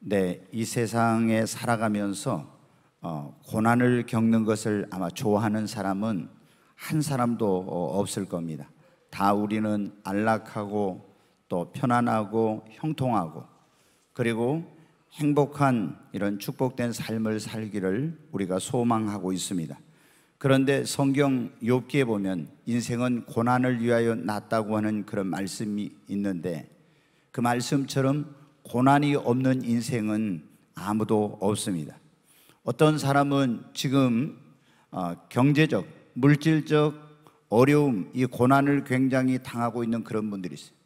네, 이 세상에 살아가면서 어, 고난을 겪는 것을 아마 좋아하는 사람은 한 사람도 어, 없을 겁니다. 다 우리는 안락하고 또 편안하고 형통하고 그리고 행복한 이런 축복된 삶을 살기를 우리가 소망하고 있습니다. 그런데 성경 욥기에 보면 인생은 고난을 위하여 났다고 하는 그런 말씀이 있는데 그 말씀처럼 고난이 없는 인생은 아무도 없습니다. 어떤 사람은 지금 어, 경제적, 물질적 어려움, 이 고난을 굉장히 당하고 있는 그런 분들이 있어요.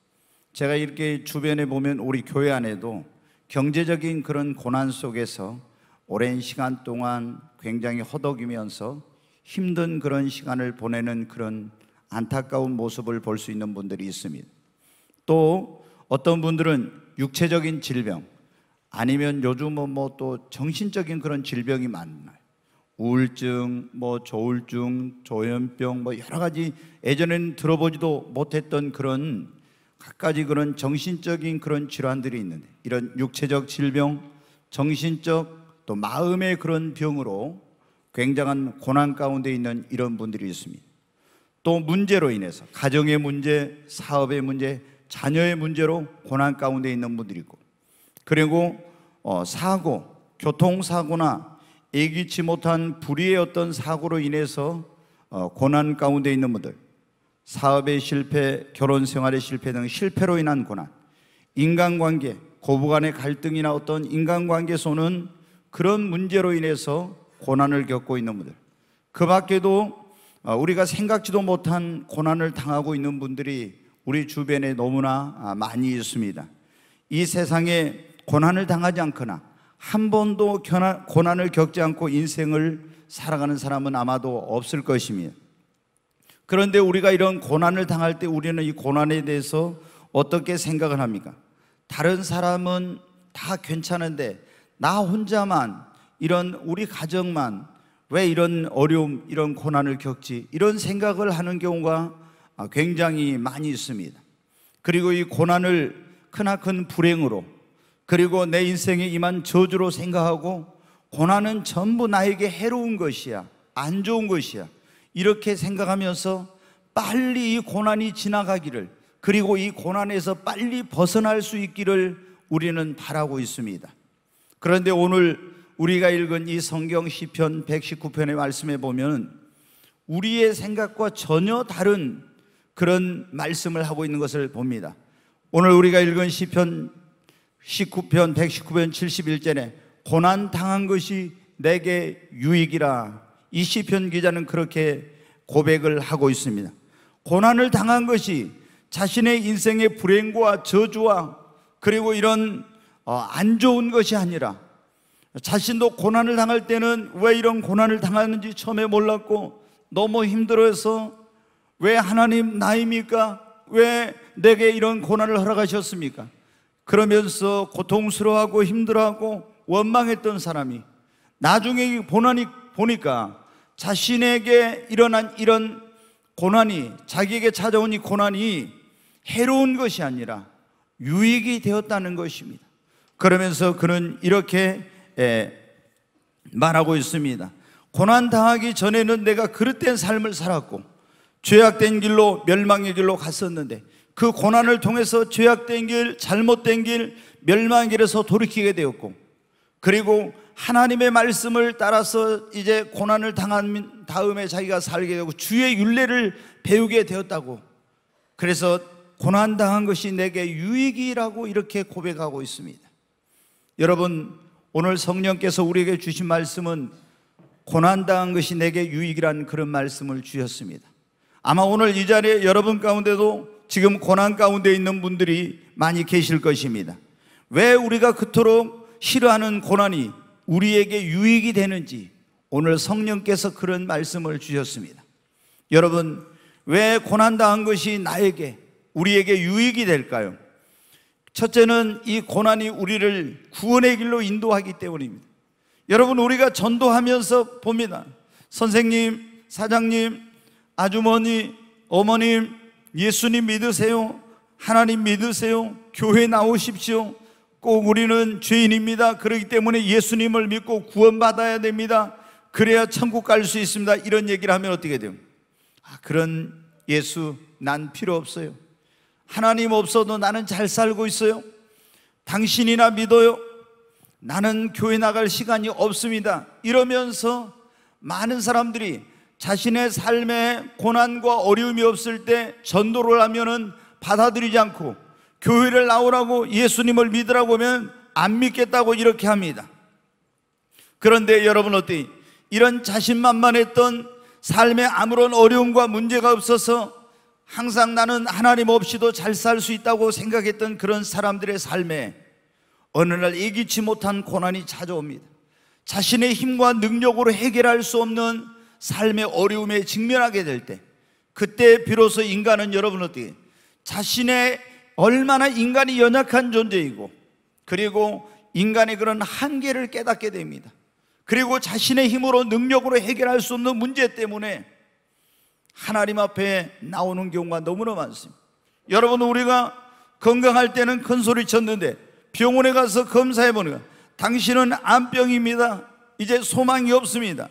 제가 이렇게 주변에 보면 우리 교회 안에도 경제적인 그런 고난 속에서 오랜 시간 동안 굉장히 허덕이면서 힘든 그런 시간을 보내는 그런 안타까운 모습을 볼 수 있는 분들이 있습니다. 또 어떤 분들은 육체적인 질병 아니면 요즘은 뭐또 뭐 정신적인 그런 질병이 많나요? 우울증, 뭐 조울증, 조현병 뭐 여러 가지 예전엔 들어보지도 못했던 그런 갖가지 그런 정신적인 그런 질환들이 있는데 이런 육체적 질병, 정신적 또 마음의 그런 병으로 굉장한 고난 가운데 있는 이런 분들이 있습니다. 또 문제로 인해서 가정의 문제, 사업의 문제, 자녀의 문제로 고난 가운데 있는 분들이 있고 그리고 어, 사고, 교통사고나 예기치 못한 불의의 어떤 사고로 인해서 어, 고난 가운데 있는 분들 사업의 실패, 결혼 생활의 실패 등 실패로 인한 고난 인간관계, 고부 간의 갈등이나 어떤 인간관계에서 오는 그런 문제로 인해서 고난을 겪고 있는 분들 그 밖에도 어, 우리가 생각지도 못한 고난을 당하고 있는 분들이 우리 주변에 너무나 아, 많이 있습니다. 이 세상에 고난을 당하지 않거나 한 번도 고난을 겪지 않고 인생을 살아가는 사람은 아마도 없을 것입니다. 그런데 우리가 이런 고난을 당할 때 우리는 이 고난에 대해서 어떻게 생각을 합니까? 다른 사람은 다 괜찮은데 나 혼자만 이런 우리 가정만 왜 이런 어려움, 이런 고난을 겪지? 이런 생각을 하는 경우가 아, 굉장히 많이 있습니다. 그리고 이 고난을 크나큰 불행으로 그리고 내 인생에 임한 저주로 생각하고 고난은 전부 나에게 해로운 것이야. 안 좋은 것이야. 이렇게 생각하면서 빨리 이 고난이 지나가기를 그리고 이 고난에서 빨리 벗어날 수 있기를 우리는 바라고 있습니다. 그런데 오늘 우리가 읽은 이 성경 시편 119편의 말씀에 보면 우리의 생각과 전혀 다른 그런 말씀을 하고 있는 것을 봅니다. 오늘 우리가 읽은 시편 19편 119편 71절에 고난 당한 것이 내게 유익이라 이 시편 기자는 그렇게 고백을 하고 있습니다. 고난을 당한 것이 자신의 인생의 불행과 저주와 그리고 이런 어, 안 좋은 것이 아니라 자신도 고난을 당할 때는 왜 이런 고난을 당하는지 처음에 몰랐고 너무 힘들어서 왜 하나님 나입니까? 왜 내게 이런 고난을 허락하셨습니까? 그러면서 고통스러워하고 힘들어하고 원망했던 사람이 나중에 보니까 자신에게 일어난 이런 고난이 자기에게 찾아온 이 고난이 해로운 것이 아니라 유익이 되었다는 것입니다. 그러면서 그는 이렇게 예, 말하고 있습니다. 고난 당하기 전에는 내가 그릇된 삶을 살았고 죄악된 길로 멸망의 길로 갔었는데 그 고난을 통해서 죄악된 길, 잘못된 길, 멸망의 길에서 돌이키게 되었고 그리고 하나님의 말씀을 따라서 이제 고난을 당한 다음에 자기가 살게 되고 주의 윤례를 배우게 되었다고 그래서 고난당한 것이 내게 유익이라고 이렇게 고백하고 있습니다 여러분 오늘 성령께서 우리에게 주신 말씀은 고난당한 것이 내게 유익이라는 그런 말씀을 주셨습니다 아마 오늘 이 자리에 여러분 가운데도 지금 고난 가운데 있는 분들이 많이 계실 것입니다. 왜 우리가 그토록 싫어하는 고난이 우리에게 유익이 되는지 오늘 성령께서 그런 말씀을 주셨습니다. 여러분, 왜 고난당한 것이 나에게, 우리에게 유익이 될까요? 첫째는 이 고난이 우리를 구원의 길로 인도하기 때문입니다. 여러분, 우리가 전도하면서 봅니다. 선생님, 사장님, 아주머니, 어머님, 예수님 믿으세요. 하나님 믿으세요. 교회 나오십시오. 꼭 우리는 죄인입니다. 그렇기 때문에 예수님을 믿고 구원받아야 됩니다. 그래야 천국 갈 수 있습니다. 이런 얘기를 하면 어떻게 돼요? 아, 그런 예수 난 필요 없어요. 하나님 없어도 나는 잘 살고 있어요. 당신이나 믿어요. 나는 교회 나갈 시간이 없습니다. 이러면서 많은 사람들이 자신의 삶에 고난과 어려움이 없을 때 전도를 하면은 받아들이지 않고 교회를 나오라고 예수님을 믿으라고 하면 안 믿겠다고 이렇게 합니다. 그런데 여러분 어때? 이런 자신만만했던 삶에 아무런 어려움과 문제가 없어서 항상 나는 하나님 없이도 잘 살 수 있다고 생각했던 그런 사람들의 삶에 어느 날 이기치 못한 고난이 찾아옵니다. 자신의 힘과 능력으로 해결할 수 없는 삶의 어려움에 직면하게 될 때, 그때 비로소 인간은 여러분 어떻게 자신의 얼마나 인간이 연약한 존재이고, 그리고 인간의 그런 한계를 깨닫게 됩니다. 그리고 자신의 힘으로 능력으로 해결할 수 없는 문제 때문에 하나님 앞에 나오는 경우가 너무나 많습니다. 여러분 우리가 건강할 때는 큰 소리 쳤는데 병원에 가서 검사해 보니까 당신은 암병입니다. 이제 소망이 없습니다.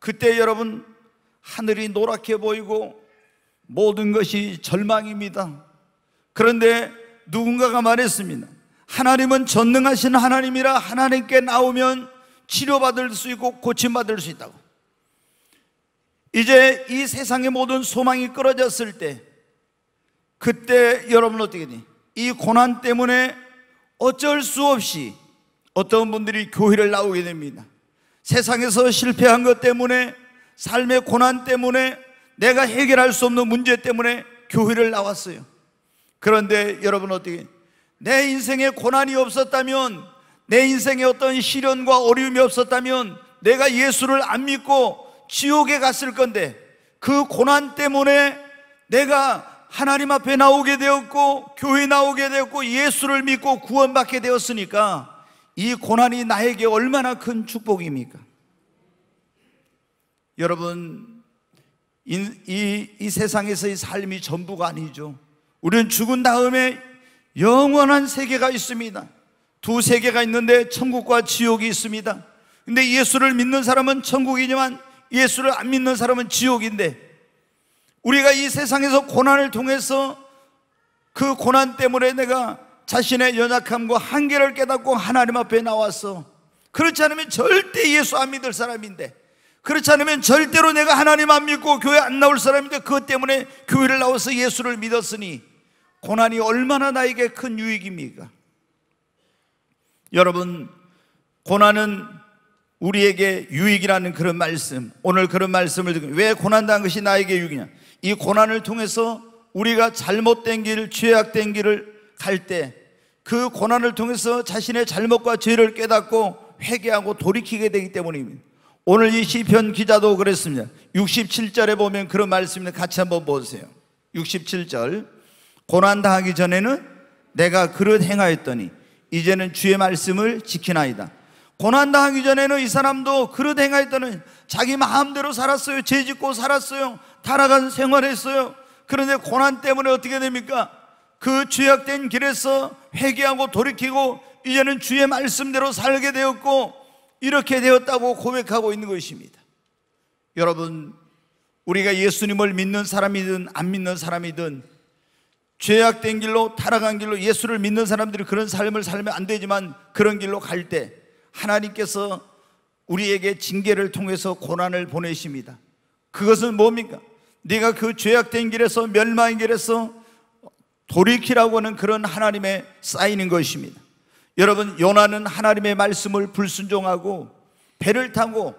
그때 여러분 하늘이 노랗게 보이고 모든 것이 절망입니다. 그런데 누군가가 말했습니다. 하나님은 전능하신 하나님이라 하나님께 나오면 치료받을 수 있고 고침받을 수 있다고. 이제 이 세상의 모든 소망이 끊어졌을 때 그때 여러분 어떻게 되니? 이 고난 때문에 어쩔 수 없이 어떤 분들이 교회를 나오게 됩니다. 세상에서 실패한 것 때문에 삶의 고난 때문에 내가 해결할 수 없는 문제 때문에 교회를 나왔어요. 그런데 여러분 어떻게 내 인생에 고난이 없었다면 내 인생에 어떤 시련과 어려움이 없었다면 내가 예수를 안 믿고 지옥에 갔을 건데 그 고난 때문에 내가 하나님 앞에 나오게 되었고 교회 나오게 되었고 예수를 믿고 구원받게 되었으니까 이 고난이 나에게 얼마나 큰 축복입니까? 여러분, 이, 이, 이 세상에서의 삶이 전부가 아니죠. 우리는 죽은 다음에 영원한 세계가 있습니다. 두 세계가 있는데 천국과 지옥이 있습니다. 근데 예수를 믿는 사람은 천국이지만 예수를 안 믿는 사람은 지옥인데 우리가 이 세상에서 고난을 통해서 그 고난 때문에 내가 자신의 연약함과 한계를 깨닫고 하나님 앞에 나왔어. 그렇지 않으면 절대 예수 안 믿을 사람인데, 그렇지 않으면 절대로 내가 하나님 안 믿고 교회 안 나올 사람인데, 그것 때문에 교회를 나와서 예수를 믿었으니, 고난이 얼마나 나에게 큰 유익입니까? 여러분, 고난은 우리에게 유익이라는 그런 말씀, 오늘 그런 말씀을 듣고, 왜 고난당한 것이 나에게 유익이냐? 이 고난을 통해서 우리가 잘못된 길, 죄악된 길을 갈 때, 그 고난을 통해서 자신의 잘못과 죄를 깨닫고 회개하고 돌이키게 되기 때문입니다. 오늘 이 시편 기자도 그랬습니다. 67절에 보면 그런 말씀인데 같이 한번 보세요. 67절. 고난 당하기 전에는 내가 그릇 행하였더니 이제는 주의 말씀을 지키나이다. 고난 당하기 전에는 이 사람도 그릇 행하였더니 자기 마음대로 살았어요. 죄 짓고 살았어요. 타락한 생활했어요. 그런데 고난 때문에 어떻게 됩니까? 그 죄악된 길에서 회개하고 돌이키고 이제는 주의 말씀대로 살게 되었고 이렇게 되었다고 고백하고 있는 것입니다. 여러분, 우리가 예수님을 믿는 사람이든 안 믿는 사람이든 죄악된 길로 타락한 길로 예수를 믿는 사람들이 그런 삶을 살면 안 되지만 그런 길로 갈 때 하나님께서 우리에게 징계를 통해서 고난을 보내십니다. 그것은 뭡니까? 네가 그 죄악된 길에서 멸망의 길에서 돌이키라고 하는 그런 하나님의 쌓이는 것입니다. 여러분 요나는 하나님의 말씀을 불순종하고 배를 타고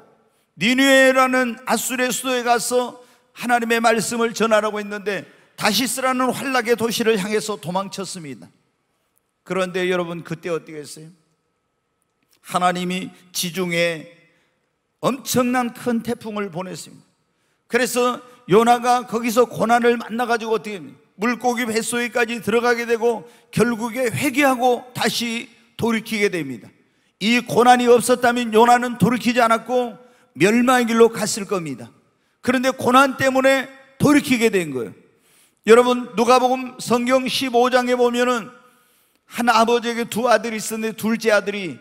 니누에라는 아수르의 수도에 가서 하나님의 말씀을 전하라고 했는데 다시스라는 환락의 도시를 향해서 도망쳤습니다. 그런데 여러분 그때 어떻게 했어요? 하나님이 지중해 엄청난 큰 태풍을 보냈습니다. 그래서 요나가 거기서 고난을 만나가지고 어떻게 됩니 물고기 뱃속에까지 들어가게 되고 결국에 회개하고 다시 돌이키게 됩니다. 이 고난이 없었다면 요나는 돌이키지 않았고 멸망의 길로 갔을 겁니다. 그런데 고난 때문에 돌이키게 된 거예요. 여러분 누가복음 성경 15장에 보면은 한 아버지에게 두 아들이 있었는데 둘째 아들이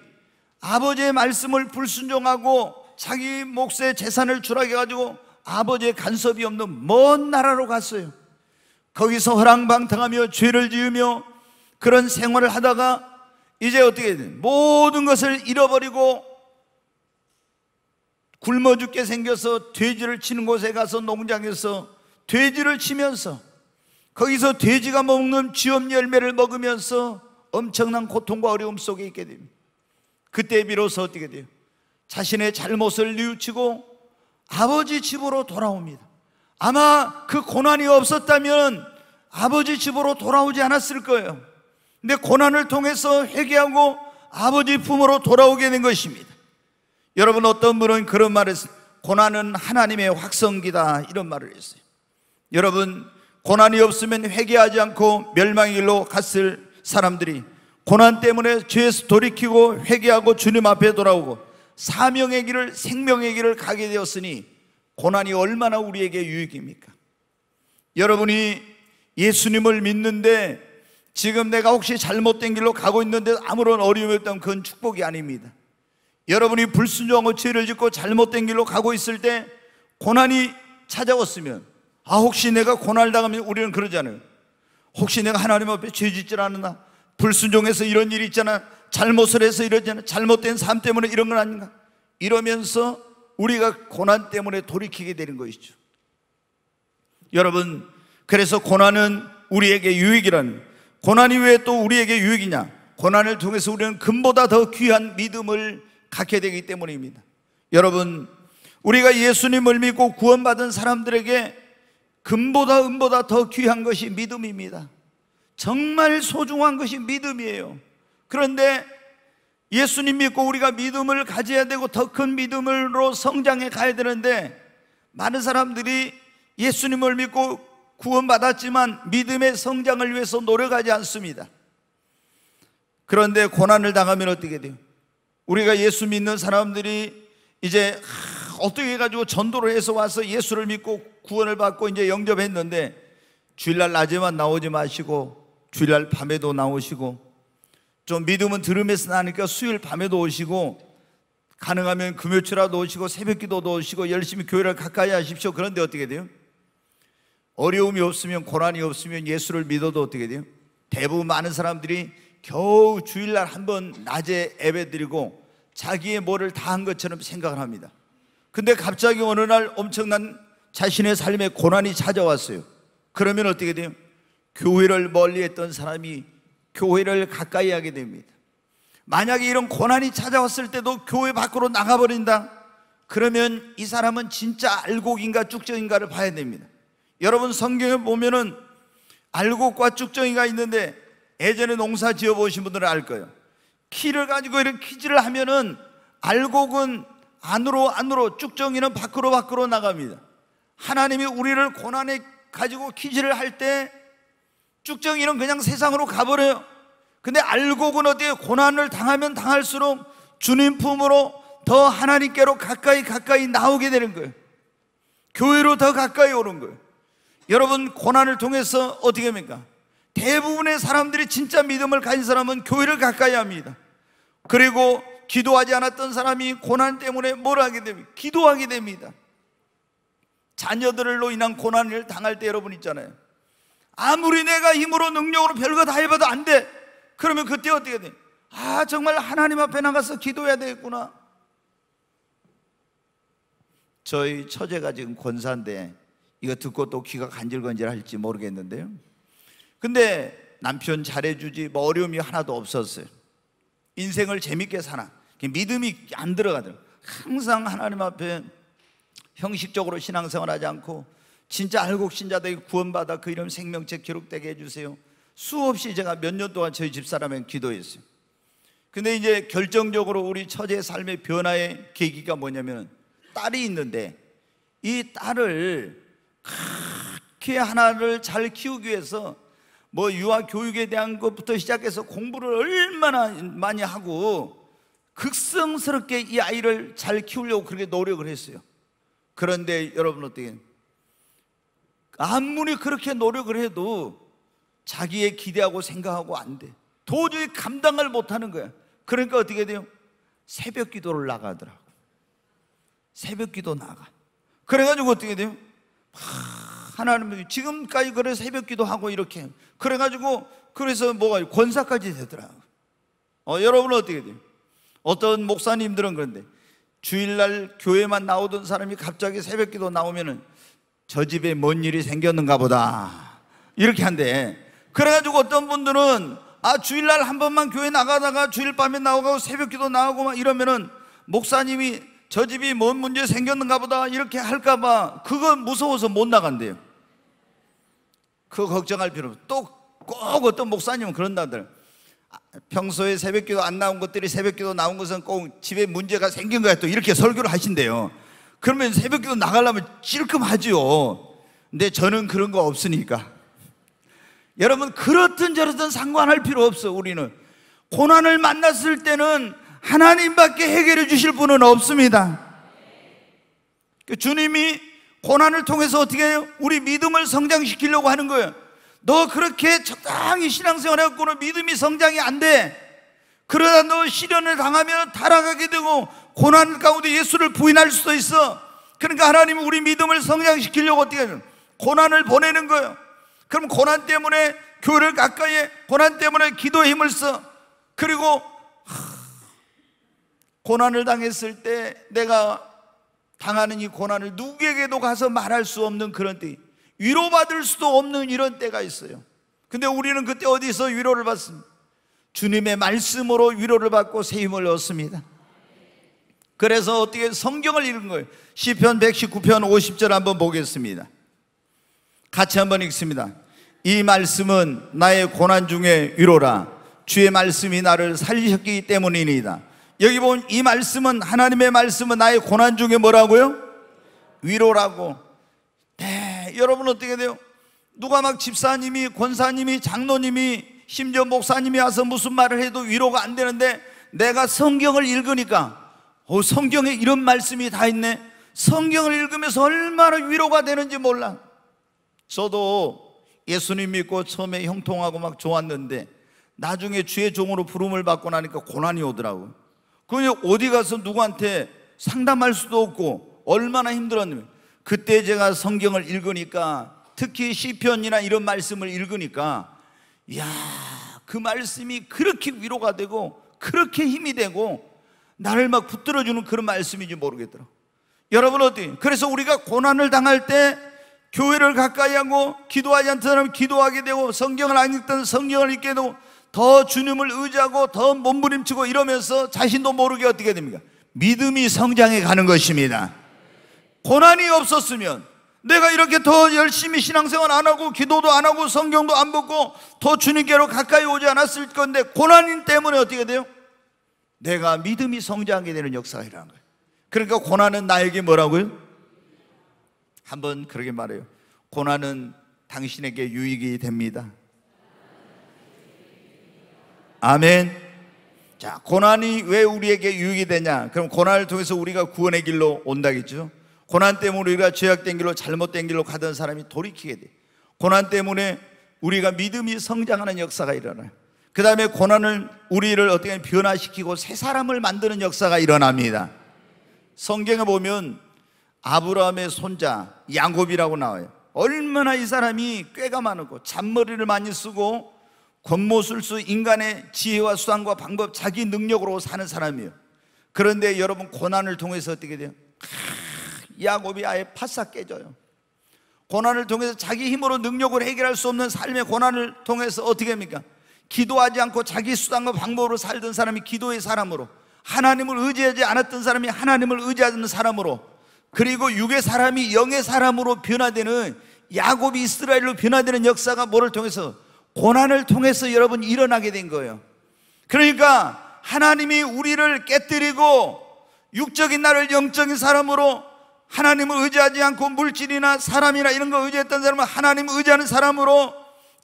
아버지의 말씀을 불순종하고 자기 몫의 재산을 추락해 가지고 아버지의 간섭이 없는 먼 나라로 갔어요. 거기서 허랑방탕하며 죄를 지으며 그런 생활을 하다가 이제 어떻게 든 모든 것을 잃어버리고 굶어 죽게 생겨서 돼지를 치는 곳에 가서 농장에서 돼지를 치면서 거기서 돼지가 먹는 지엄 열매를 먹으면서 엄청난 고통과 어려움 속에 있게 됩니다. 그때 비로소 어떻게 돼요? 자신의 잘못을 뉘우치고 아버지 집으로 돌아옵니다. 아마 그 고난이 없었다면 아버지 집으로 돌아오지 않았을 거예요. 근데 고난을 통해서 회개하고 아버지 품으로 돌아오게 된 것입니다. 여러분 어떤 분은 그런 말을 했어요. 고난은 하나님의 확성기다 이런 말을 했어요. 여러분 고난이 없으면 회개하지 않고 멸망의 길로 갔을 사람들이 고난 때문에 죄에서 돌이키고 회개하고 주님 앞에 돌아오고 사명의 길을 생명의 길을 가게 되었으니 고난이 얼마나 우리에게 유익입니까? 여러분이 예수님을 믿는데 지금 내가 혹시 잘못된 길로 가고 있는데 아무런 어려움이 없다면 그건 축복이 아닙니다. 여러분이 불순종하고 죄를 짓고 잘못된 길로 가고 있을 때 고난이 찾아왔으면 아 혹시 내가 고난을 당하면 우리는 그러잖아요. 혹시 내가 하나님 앞에 죄 짓질 않았나? 불순종해서 이런 일이 있잖아. 잘못을 해서 이러잖아. 잘못된 삶 때문에 이런 건 아닌가? 이러면서 우리가 고난 때문에 돌이키게 되는 것이죠. 여러분, 그래서 고난은 우리에게 유익이란 고난이 왜 또 우리에게 유익이냐? 고난을 통해서 우리는 금보다 더 귀한 믿음을 갖게 되기 때문입니다. 여러분, 우리가 예수님을 믿고 구원받은 사람들에게 금보다 은보다 더 귀한 것이 믿음입니다. 정말 소중한 것이 믿음이에요. 그런데 예수님 믿고 우리가 믿음을 가져야 되고 더 큰 믿음으로 성장해 가야 되는데 많은 사람들이 예수님을 믿고 구원받았지만 믿음의 성장을 위해서 노력하지 않습니다. 그런데 고난을 당하면 어떻게 돼요? 우리가 예수 믿는 사람들이 이제 어떻게 해가지고 전도를 해서 와서 예수를 믿고 구원을 받고 이제 영접했는데 주일날 낮에만 나오지 마시고 주일날 밤에도 나오시고 좀 믿음은 들음에서 나니까 수요일 밤에도 오시고 가능하면 금요초라도 오시고 새벽기도도 오시고 열심히 교회를 가까이 하십시오. 그런데 어떻게 돼요? 어려움이 없으면 고난이 없으면 예수를 믿어도 어떻게 돼요? 대부분 많은 사람들이 겨우 주일날 한 번 낮에 예배드리고 자기의 뭐를 다 한 것처럼 생각을 합니다. 근데 갑자기 어느 날 엄청난 자신의 삶에 고난이 찾아왔어요. 그러면 어떻게 돼요? 교회를 멀리 했던 사람이 교회를 가까이 하게 됩니다. 만약에 이런 고난이 찾아왔을 때도 교회 밖으로 나가버린다? 그러면 이 사람은 진짜 알곡인가 쭉정인가를 봐야 됩니다. 여러분 성경에 보면은 알곡과 쭉정이가 있는데 예전에 농사 지어 보신 분들은 알 거예요. 키를 가지고 이렇게 키질을 하면은 알곡은 안으로 안으로 쭉정이는 밖으로 밖으로 나갑니다. 하나님이 우리를 고난에 가지고 키질을 할때 쭉정이는 그냥 세상으로 가버려요. 근데 알고는 어때요? 고난을 당하면 당할수록 주님 품으로 더 하나님께로 가까이 가까이 나오게 되는 거예요. 교회로 더 가까이 오는 거예요. 여러분, 고난을 통해서 어떻게 합니까? 대부분의 사람들이 진짜 믿음을 가진 사람은 교회를 가까이 합니다. 그리고 기도하지 않았던 사람이 고난 때문에 뭘 하게 됩니까? 기도하게 됩니다. 자녀들로 인한 고난을 당할 때 여러분 있잖아요. 아무리 내가 힘으로 능력으로 별거 다 해봐도 안 돼. 그러면 그때 어떻게 돼? 아, 정말 하나님 앞에 나가서 기도해야 되겠구나. 저희 처제가 지금 권사인데 이거 듣고 또 귀가 간질간질 할지 모르겠는데요. 근데 남편 잘해주지 뭐 어려움이 하나도 없었어요. 인생을 재밌게 사나. 믿음이 안 들어가더라고요. 항상 하나님 앞에 형식적으로 신앙생활 하지 않고 진짜 알곡신 자들이 구원받아 그 이름 생명체 기록되게 해주세요. 수없이 제가 몇 년 동안 저희 집사람에 기도했어요. 근데 이제 결정적으로 우리 처제의 삶의 변화의 계기가 뭐냐면 딸이 있는데 이 딸을 그게 하나를 잘 키우기 위해서 뭐 유아 교육에 대한 것부터 시작해서 공부를 얼마나 많이 하고 극성스럽게 이 아이를 잘 키우려고 그렇게 노력을 했어요. 그런데 여러분 어떻게 아무리 그렇게 노력을 해도 자기의 기대하고 생각하고 안 돼. 도저히 감당을 못하는 거야. 그러니까 어떻게 돼요? 새벽 기도를 나가더라고. 새벽 기도 나가. 그래가지고 어떻게 돼요? 하나님, 지금까지 그래 새벽 기도하고 이렇게. 그래가지고, 그래서 뭐가 권사까지 되더라고. 어, 여러분은 어떻게 돼요? 어떤 목사님들은 그런데 주일날 교회만 나오던 사람이 갑자기 새벽 기도 나오면은 저 집에 뭔 일이 생겼는가 보다. 이렇게 한대. 그래가지고 어떤 분들은 아, 주일날 한 번만 교회 나가다가 주일 밤에 나오고 새벽 기도 나오고 막 이러면은 목사님이 저 집이 뭔 문제 생겼는가 보다 이렇게 할까봐 그건 무서워서 못 나간대요. 그 걱정할 필요 없어. 또꼭 어떤 목사님은 그런다들. 아, 평소에 새벽 기도 안 나온 것들이 새벽 기도 나온 것은 꼭 집에 문제가 생긴 거야 또 이렇게 설교를 하신대요. 그러면 새벽기도 나가려면 찔끔하지요. 근데 저는 그런 거 없으니까. 여러분 그렇든 저렇든 상관할 필요 없어 우리는 고난을 만났을 때는 하나님밖에 해결해 주실 분은 없습니다. 그 주님이 고난을 통해서 어떻게 해요? 우리 믿음을 성장시키려고 하는 거예요. 너 그렇게 적당히 신앙생활 해갖고는 믿음이 성장이 안 돼. 그러다 너 시련을 당하면 타락하게 되고 고난 가운데 예수를 부인할 수도 있어. 그러니까 하나님은 우리 믿음을 성장시키려고 어떻게 하냐? 고난을 보내는 거예요. 그럼 고난 때문에 교회를 가까이 고난 때문에 기도의 힘을 써. 그리고 고난을 당했을 때 내가 당하는 이 고난을 누구에게도 가서 말할 수 없는 그런 때 위로받을 수도 없는 이런 때가 있어요 근데 우리는 그때 어디서 위로를 받습니까? 주님의 말씀으로 위로를 받고 세힘을 얻습니다. 그래서 어떻게 성경을 읽은 거예요. 시편 119편 50절 한번 보겠습니다. 같이 한번 읽습니다. 이 말씀은 나의 고난 중에 위로라. 주의 말씀이 나를 살리셨기 때문이니이다. 여기 보면 이 말씀은 하나님의 말씀은 나의 고난 중에 뭐라고요? 위로라고. 네, 여러분 어떻게 돼요? 누가 막 집사님이 권사님이 장로님이 심지어 목사님이 와서 무슨 말을 해도 위로가 안 되는데 내가 성경을 읽으니까 어, 성경에 이런 말씀이 다 있네. 성경을 읽으면서 얼마나 위로가 되는지 몰라. 저도 예수님 믿고 처음에 형통하고 막 좋았는데 나중에 주의 종으로 부름을 받고 나니까 고난이 오더라고. 그냥 어디 가서 누구한테 상담할 수도 없고 얼마나 힘들었는지. 그때 제가 성경을 읽으니까 특히 시편이나 이런 말씀을 읽으니까 이야, 그 말씀이 그렇게 위로가 되고 그렇게 힘이 되고 나를 막 붙들어주는 그런 말씀인지 모르겠더라. 여러분 어디? 그래서 우리가 고난을 당할 때 교회를 가까이 하고 기도하지 않던 사람 기도하게 되고 성경을 안 읽던 성경을 읽게 되고 더 주님을 의지하고 더 몸부림치고 이러면서 자신도 모르게 어떻게 됩니까? 믿음이 성장해 가는 것입니다. 고난이 없었으면 내가 이렇게 더 열심히 신앙생활 안 하고 기도도 안 하고 성경도 안 보고 더 주님께로 가까이 오지 않았을 건데 고난인 때문에 어떻게 돼요? 내가 믿음이 성장하게 되는 역사가 일어 거예요. 그러니까 고난은 나에게 뭐라고요? 한번 그렇게 말해요. 고난은 당신에게 유익이 됩니다. 아멘. 자, 고난이 왜 우리에게 유익이 되냐? 그럼 고난을 통해서 우리가 구원의 길로 온다겠죠? 고난 때문에 우리가 죄악된 길로 잘못된 길로 가던 사람이 돌이키게 돼. 고난 때문에 우리가 믿음이 성장하는 역사가 일어나요. 그 다음에 고난을 우리를 어떻게 변화시키고 새 사람을 만드는 역사가 일어납니다. 성경에 보면 아브라함의 손자 야곱이라고 나와요. 얼마나 이 사람이 꾀가 많고 잔머리를 많이 쓰고 권모술수 인간의 지혜와 수단과 방법 자기 능력으로 사는 사람이에요. 그런데 여러분 고난을 통해서 어떻게 돼요? 야곱이 아예 파싹 깨져요. 고난을 통해서 자기 힘으로 능력을 해결할 수 없는 삶의 고난을 통해서 어떻게 합니까? 기도하지 않고 자기 수단과 방법으로 살던 사람이 기도의 사람으로 하나님을 의지하지 않았던 사람이 하나님을 의지하는 사람으로 그리고 육의 사람이 영의 사람으로 변화되는 야곱이 이스라엘로 변화되는 역사가 뭐를 통해서 고난을 통해서 여러분 일어나게 된 거예요. 그러니까 하나님이 우리를 깨뜨리고 육적인 나를 영적인 사람으로 하나님을 의지하지 않고 물질이나 사람이나 이런 거 의지했던 사람은 하나님 을 의지하는 사람으로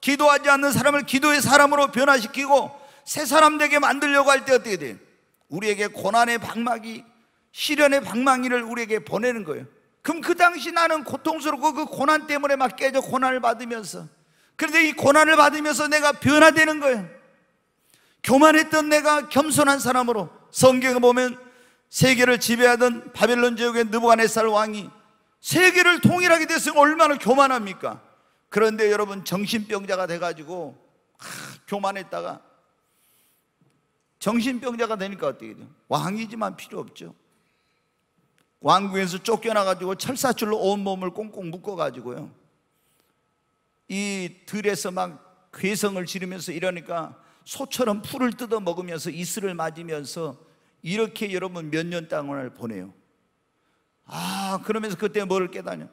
기도하지 않는 사람을 기도의 사람으로 변화시키고 새 사람 되게 만들려고 할 때 어떻게 돼요? 우리에게 고난의 방망이, 시련의 방망이를 우리에게 보내는 거예요. 그럼 그 당시 나는 고통스럽고 그 고난 때문에 막 깨져 고난을 받으면서 그런데 이 고난을 받으면서 내가 변화되는 거예요. 교만했던 내가 겸손한 사람으로 성경에 보면 세계를 지배하던 바벨론 지역의 느부갓네살 왕이 세계를 통일하게 됐으면 얼마나 교만합니까? 그런데 여러분 정신병자가 돼가지고 아, 교만했다가 정신병자가 되니까 어떻게 돼요? 왕이지만 필요 없죠. 왕궁에서 쫓겨나가지고 철사줄로 온몸을 꽁꽁 묶어가지고요. 이 들에서 막 괴성을 지르면서 이러니까 소처럼 풀을 뜯어 먹으면서 이슬을 맞으면서 이렇게 여러분 몇 년땅을 보내요. 아, 그러면서 그때 뭐를 깨닫냐?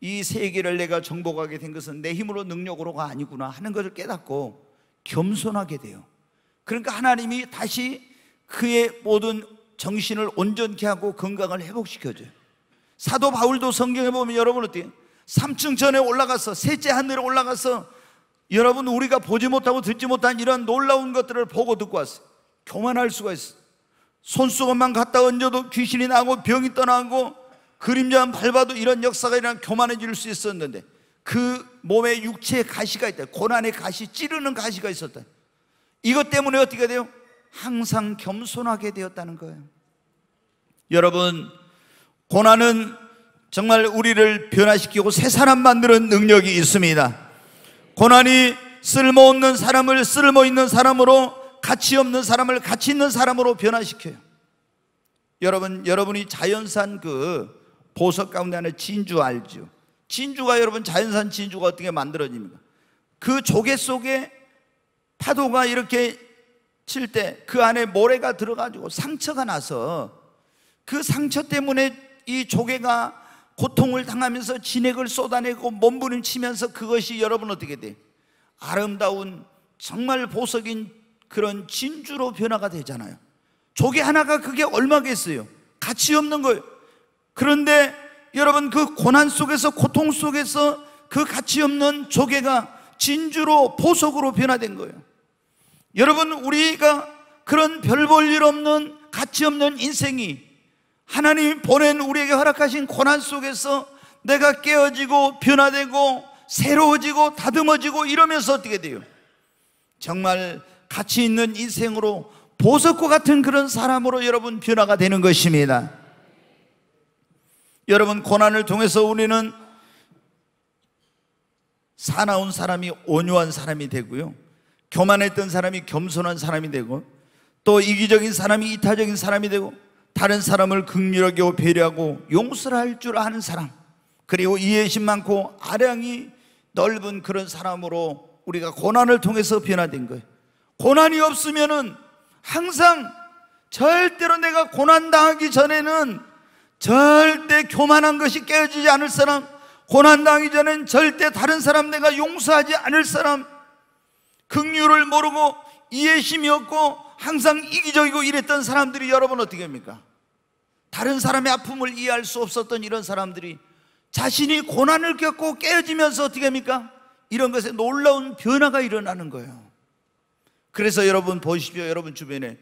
이 세계를 내가 정복하게 된 것은 내 힘으로 능력으로가 아니구나 하는 것을 깨닫고 겸손하게 돼요. 그러니까 하나님이 다시 그의 모든 정신을 온전케 하고 건강을 회복시켜줘요. 사도 바울도 성경에 보면 여러분 어때요? 3층 전에 올라가서 셋째 하늘에 올라가서 여러분 우리가 보지 못하고 듣지 못한 이런 놀라운 것들을 보고 듣고 왔어요. 교만할 수가 있어. 손수건만 갖다 얹어도 귀신이 나고 병이 떠나고 그림자만 밟아도 이런 역사가 일어나 교만해질 수 있었는데 그 몸에 육체의 가시가 있다. 고난의 가시, 찌르는 가시가 있었다. 이것 때문에 어떻게 돼요? 항상 겸손하게 되었다는 거예요. 여러분, 고난은 정말 우리를 변화시키고 새 사람 만드는 능력이 있습니다. 고난이 쓸모없는 사람을 쓸모있는 사람으로 가치 없는 사람을 가치 있는 사람으로 변화시켜요. 여러분, 여러분이 자연산 그 보석 가운데 안에 진주 알죠? 진주가 여러분 자연산 진주가 어떻게 만들어집니까? 그 조개 속에 파도가 이렇게 칠 때 그 안에 모래가 들어가지고 상처가 나서 그 상처 때문에 이 조개가 고통을 당하면서 진액을 쏟아내고 몸부림치면서 그것이 여러분 어떻게 돼? 아름다운 정말 보석인 그런 진주로 변화가 되잖아요. 조개 하나가 그게 얼마겠어요? 가치 없는 거예요. 그런데 여러분 그 고난 속에서 고통 속에서 그 가치 없는 조개가 진주로 보석으로 변화된 거예요. 여러분 우리가 그런 별볼일 없는 가치 없는 인생이 하나님이 보낸 우리에게 허락하신 고난 속에서 내가 깨어지고 변화되고 새로워지고 다듬어지고 이러면서 어떻게 돼요? 정말 가치 있는 인생으로 보석과 같은 그런 사람으로 여러분 변화가 되는 것입니다. 여러분 고난을 통해서 우리는 사나운 사람이 온유한 사람이 되고요. 교만했던 사람이 겸손한 사람이 되고 또 이기적인 사람이 이타적인 사람이 되고 다른 사람을 극렬하게 배려하고 용서를 할 줄 아는 사람 그리고 이해심 많고 아량이 넓은 그런 사람으로 우리가 고난을 통해서 변화된 거예요. 고난이 없으면은 항상 절대로 내가 고난당하기 전에는 절대 교만한 것이 깨어지지 않을 사람, 고난당하기 전에는 절대 다른 사람 내가 용서하지 않을 사람, 극률을 모르고 이해심이 없고 항상 이기적이고 이랬던 사람들이 여러분 어떻게 합니까? 다른 사람의 아픔을 이해할 수 없었던 이런 사람들이 자신이 고난을 겪고 깨어지면서 어떻게 합니까? 이런 것에 놀라운 변화가 일어나는 거예요. 그래서 여러분 보십시오. 여러분 주변에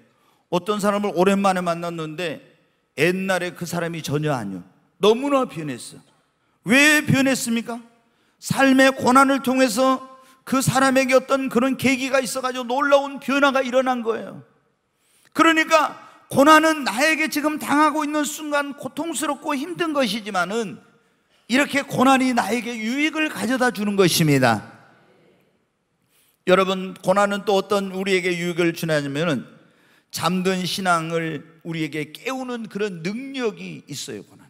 어떤 사람을 오랜만에 만났는데 옛날에 그 사람이 전혀 아니요. 너무나 변했어. 왜 변했습니까? 삶의 고난을 통해서 그 사람에게 어떤 그런 계기가 있어가지고 놀라운 변화가 일어난 거예요. 그러니까 고난은 나에게 지금 당하고 있는 순간 고통스럽고 힘든 것이지만은 이렇게 고난이 나에게 유익을 가져다 주는 것입니다. 여러분 고난은 또 어떤 우리에게 유익을 주냐면은 잠든 신앙을 우리에게 깨우는 그런 능력이 있어요 고난에.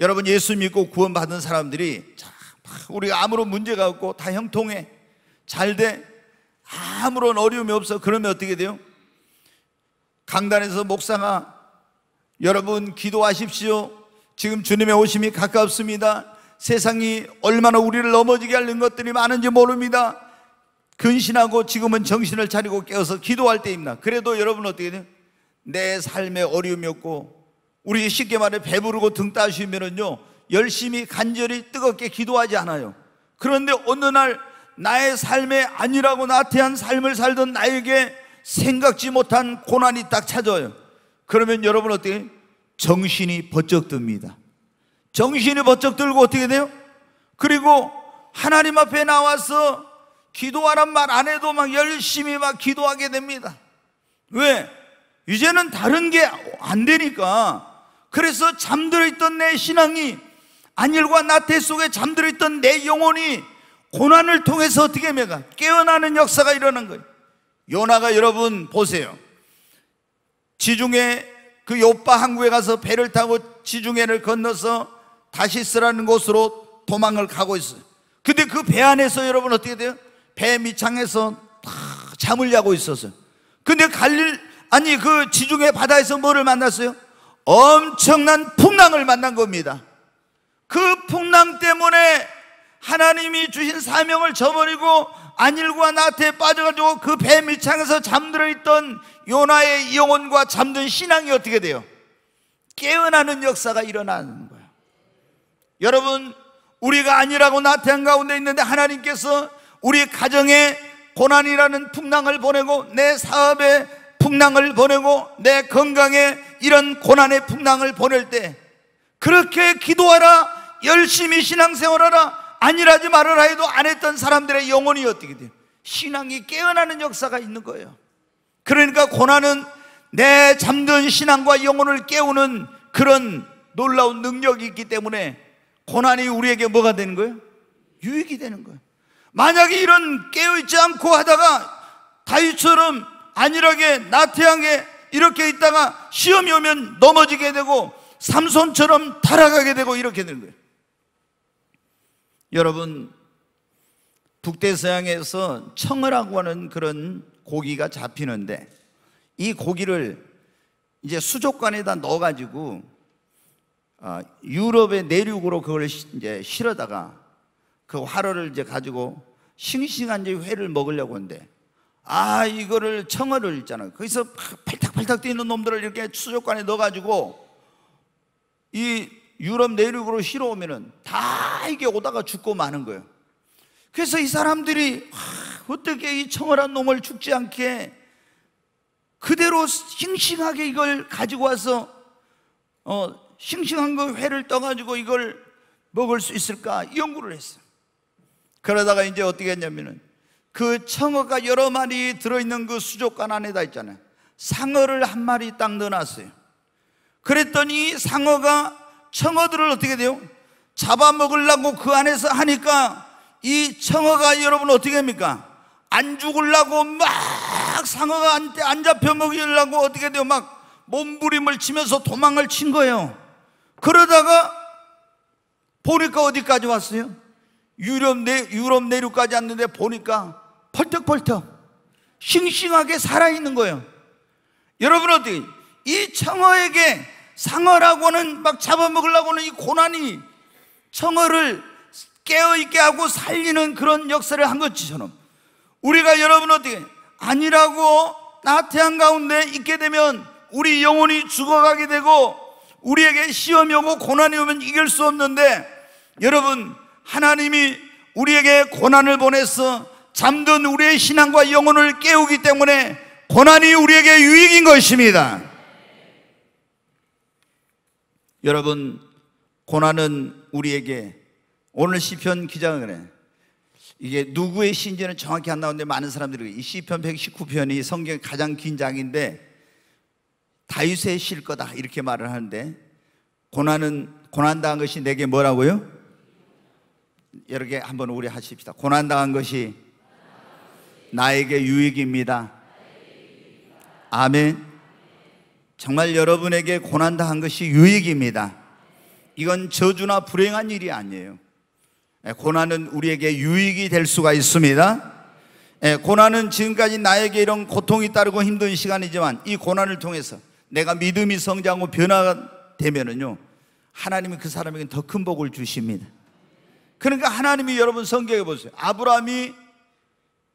여러분 예수 믿고 구원받은 사람들이 우리가 아무런 문제가 없고 다 형통해 잘 돼 아무런 어려움이 없어 그러면 어떻게 돼요? 강단에서 목사가 여러분 기도하십시오. 지금 주님의 오심이 가깝습니다. 세상이 얼마나 우리를 넘어지게 하는 것들이 많은지 모릅니다. 근신하고 지금은 정신을 차리고 깨어서 기도할 때입니다. 그래도 여러분 어떻게 돼요? 내 삶에 어려움이 없고 우리 쉽게 말해 배부르고 등 따시면은요 열심히 간절히 뜨겁게 기도하지 않아요. 그런데 어느 날 나의 삶에 아니라고 나태한 삶을 살던 나에게 생각지 못한 고난이 딱 찾아요. 그러면 여러분 어떻게 해요? 정신이 번쩍 듭니다. 정신이 번쩍 들고 어떻게 돼요? 그리고 하나님 앞에 나와서 기도하란 말 안 해도 막 열심히 막 기도하게 됩니다. 왜? 이제는 다른 게 안 되니까. 그래서 잠들어 있던 내 신앙이 안일과 나태 속에 잠들어 있던 내 영혼이 고난을 통해서 어떻게 매가 깨어나는 역사가 일어난 거예요. 요나가 여러분 보세요. 지중해 그 요빠 항구에 가서 배를 타고 지중해를 건너서 다시스라는 곳으로 도망을 가고 있어요. 근데 그 배 안에서 여러분 어떻게 돼요? 배 밑창에서 다 잠을 자고 있었어요. 근데 갈릴 아니 그 지중해 바다에서 뭐를 만났어요? 엄청난 풍랑을 만난 겁니다. 그 풍랑 때문에 하나님이 주신 사명을 저버리고 안일과 나태에 빠져가지고 그 배 밑창에서 잠들어 있던 요나의 영혼과 잠든 신앙이 어떻게 돼요? 깨어나는 역사가 일어나는 거예요. 여러분, 우리가 아니라고 나태한 가운데 있는데 하나님께서 우리 가정에 고난이라는 풍랑을 보내고 내 사업에 풍랑을 보내고 내 건강에 이런 고난의 풍랑을 보낼 때 그렇게 기도하라 열심히 신앙생활하라 아니라지 말아라 해도 안 했던 사람들의 영혼이 어떻게 돼요? 신앙이 깨어나는 역사가 있는 거예요 그러니까 고난은 내 잠든 신앙과 영혼을 깨우는 그런 놀라운 능력이 있기 때문에 고난이 우리에게 뭐가 되는 거예요? 유익이 되는 거예요 만약에 이런 깨어있지 않고 하다가 다윗처럼 안일하게 나태하게 이렇게 있다가 시험이 오면 넘어지게 되고 삼손처럼 타락하게 되고 이렇게 되는 거예요. 여러분 북대서양에서 청어라고 하는 그런 고기가 잡히는데 이 고기를 이제 수족관에다 넣어가지고 아, 유럽의 내륙으로 그걸 이제 실어다가 그 화로를 이제 가지고 싱싱한 이제 회를 먹으려고 하는데 아 이거를 청어를 있잖아요 거기서 팔딱팔딱 뛰는 놈들을 이렇게 수족관에 넣어가지고 이 유럽 내륙으로 실어오면은 다 이게 오다가 죽고 마는 거예요 그래서 이 사람들이 아, 어떻게 이 청어란 놈을 죽지 않게 그대로 싱싱하게 이걸 가지고 와서 어, 싱싱한 거 그 회를 떠가지고 이걸 먹을 수 있을까 연구를 했어요 그러다가 이제 어떻게 했냐면은 그 청어가 여러 마리 들어있는 그 수족관 안에 다 있잖아요. 상어를 한 마리 딱 넣어놨어요. 그랬더니 상어가 청어들을 어떻게 돼요? 잡아먹으려고 그 안에서 하니까 이 청어가 여러분 어떻게 합니까? 안 죽으려고 막 상어가 안 잡혀 먹이려고 어떻게 돼요? 막 몸부림을 치면서 도망을 친 거예요. 그러다가 보니까 어디까지 왔어요? 유럽, 내, 유럽 내륙까지 왔는데 보니까 펄떡펄떡 싱싱하게 살아있는 거예요 여러분 어디 이 청어에게 상어라고는 막 잡아먹으려고는 이 고난이 청어를 깨어있게 하고 살리는 그런 역사를 한 것처럼 우리가 여러분 어떻게 아니라고 나태한 가운데 있게 되면 우리 영혼이 죽어가게 되고 우리에게 시험이 오고 고난이 오면 이길 수 없는데 여러분 하나님이 우리에게 고난을 보내서 잠든 우리의 신앙과 영혼을 깨우기 때문에 고난이 우리에게 유익인 것입니다. 여러분 고난은 우리에게 오늘 시편 기자는 이게 누구의 시지는 정확히 안 나오는데 많은 사람들이 이 시편 119편이 성경의 가장 긴 장인데 다윗의 시 거다 이렇게 말을 하는데 고난은 고난 당한 것이 내게 뭐라고요? 여러 개 한번 우리 하십시다. 고난당한 것이 나에게 유익입니다. 아멘. 정말 여러분에게 고난당한 것이 유익입니다. 이건 저주나 불행한 일이 아니에요. 예, 고난은 우리에게 유익이 될 수가 있습니다. 예, 고난은 지금까지 나에게 이런 고통이 따르고 힘든 시간이지만 이 고난을 통해서 내가 믿음이 성장하고 변화되면은요, 하나님이 그 사람에게 더 큰 복을 주십니다. 그러니까 하나님이 여러분 성경에 보세요. 아브라함이